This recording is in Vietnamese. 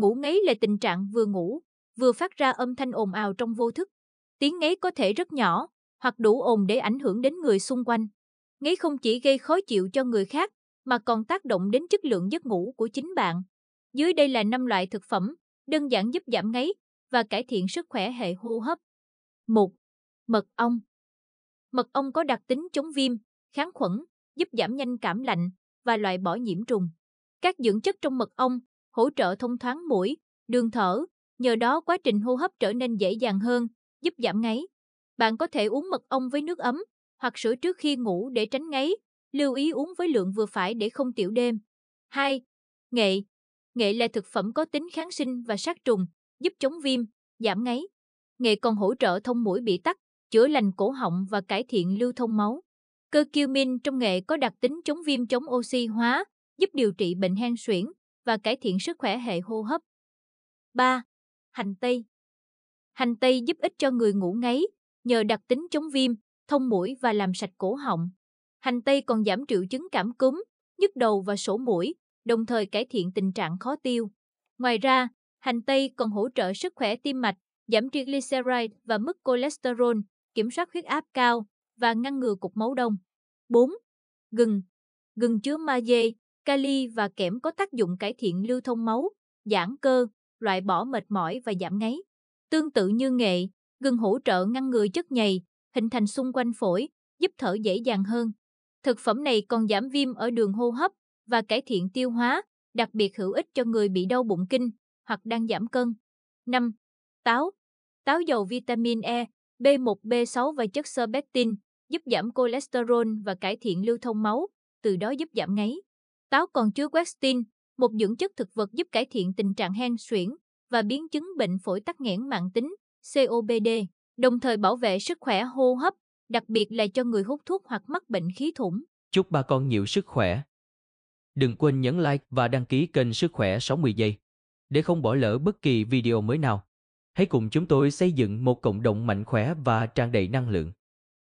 Ngủ ngáy là tình trạng vừa ngủ, vừa phát ra âm thanh ồn ào trong vô thức. Tiếng ngáy có thể rất nhỏ, hoặc đủ ồn để ảnh hưởng đến người xung quanh. Ngáy không chỉ gây khó chịu cho người khác, mà còn tác động đến chất lượng giấc ngủ của chính bạn. Dưới đây là 5 loại thực phẩm, đơn giản giúp giảm ngáy và cải thiện sức khỏe hệ hô hấp. 1. Mật ong Mật ong có đặc tính chống viêm, kháng khuẩn, giúp giảm nhanh cảm lạnh và loại bỏ nhiễm trùng. Các dưỡng chất trong mật ong hỗ trợ thông thoáng mũi, đường thở, nhờ đó quá trình hô hấp trở nên dễ dàng hơn, giúp giảm ngáy. Bạn có thể uống mật ong với nước ấm hoặc sữa trước khi ngủ để tránh ngáy, lưu ý uống với lượng vừa phải để không tiểu đêm. 2. Nghệ Nghệ là thực phẩm có tính kháng sinh và sát trùng, giúp chống viêm, giảm ngáy. Nghệ còn hỗ trợ thông mũi bị tắc, chữa lành cổ họng và cải thiện lưu thông máu. Cơ cumin trong nghệ có đặc tính chống viêm chống oxy hóa, giúp điều trị bệnh hen suyễn, và cải thiện sức khỏe hệ hô hấp. 3. Hành tây Hành tây giúp ích cho người ngủ ngáy, nhờ đặc tính chống viêm, thông mũi và làm sạch cổ họng. Hành tây còn giảm triệu chứng cảm cúm, nhức đầu và sổ mũi, đồng thời cải thiện tình trạng khó tiêu. Ngoài ra, hành tây còn hỗ trợ sức khỏe tim mạch, giảm triglyceride và mức cholesterol, kiểm soát huyết áp cao và ngăn ngừa cục máu đông. 4. Gừng Gừng chứa magie, Kali và kẽm có tác dụng cải thiện lưu thông máu, giãn cơ, loại bỏ mệt mỏi và giảm ngáy. Tương tự như nghệ, gừng hỗ trợ ngăn ngừa chất nhầy, hình thành xung quanh phổi, giúp thở dễ dàng hơn. Thực phẩm này còn giảm viêm ở đường hô hấp và cải thiện tiêu hóa, đặc biệt hữu ích cho người bị đau bụng kinh hoặc đang giảm cân. 5. Táo Táo giàu vitamin E, B1, B6 và chất xơ giúp giảm cholesterol và cải thiện lưu thông máu, từ đó giúp giảm ngáy. Táo còn chứa quercetin, một dưỡng chất thực vật giúp cải thiện tình trạng hen suyễn và biến chứng bệnh phổi tắc nghẽn mạng tính, COPD, đồng thời bảo vệ sức khỏe hô hấp, đặc biệt là cho người hút thuốc hoặc mắc bệnh khí thủng. Chúc bà con nhiều sức khỏe. Đừng quên nhấn like và đăng ký kênh Sức khỏe 60 giây để không bỏ lỡ bất kỳ video mới nào. Hãy cùng chúng tôi xây dựng một cộng đồng mạnh khỏe và tràn đầy năng lượng.